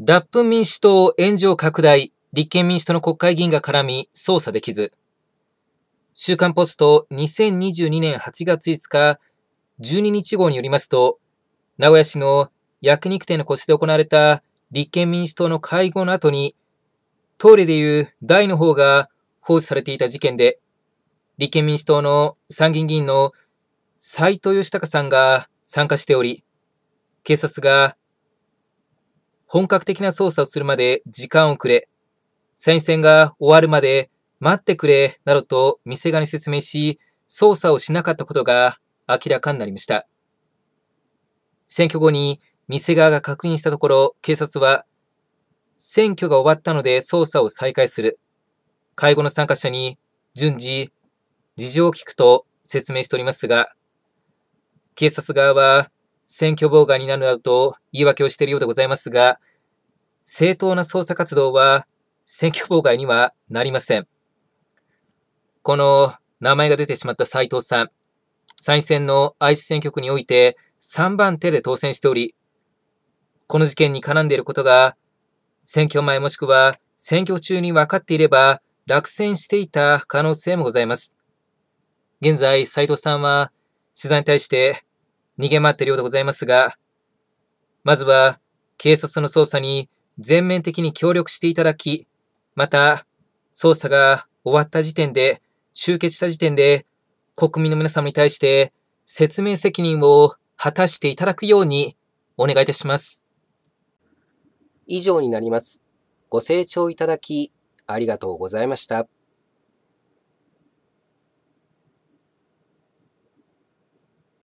脱粉民主党炎上拡大、立憲民主党の国会議員が絡み、捜査できず。週刊ポスト2022年8月5日、12日号によりますと、名古屋市の焼肉店の腰で行われた立憲民主党の会合の後に、東レでいう大の方が放置されていた事件で、立憲民主党の参議院議員の斎藤義孝さんが参加しており、警察が本格的な捜査をするまで時間をくれ。参院選が終わるまで待ってくれ、などと店側に説明し、捜査をしなかったことが明らかになりました。選挙後に店側が確認したところ、警察は、選挙が終わったので捜査を再開する。介護の参加者に順次、事情を聞くと説明しておりますが、警察側は選挙妨害になるなどと言い訳をしているようでございますが、正当な捜査活動は選挙妨害にはなりません。この名前が出てしまった斉藤さん、参院選の愛知選挙区において3番手で当選しており、この事件に絡んでいることが、選挙前もしくは選挙中に分かっていれば落選していた可能性もございます。現在、斉藤さんは取材に対して逃げ回っているようでございますが、まずは警察の捜査に全面的に協力していただき、また、捜査が終わった時点で、終結した時点で、国民の皆様に対して説明責任を果たしていただくようにお願いいたします。以上になります。ご清聴いただき、ありがとうございました。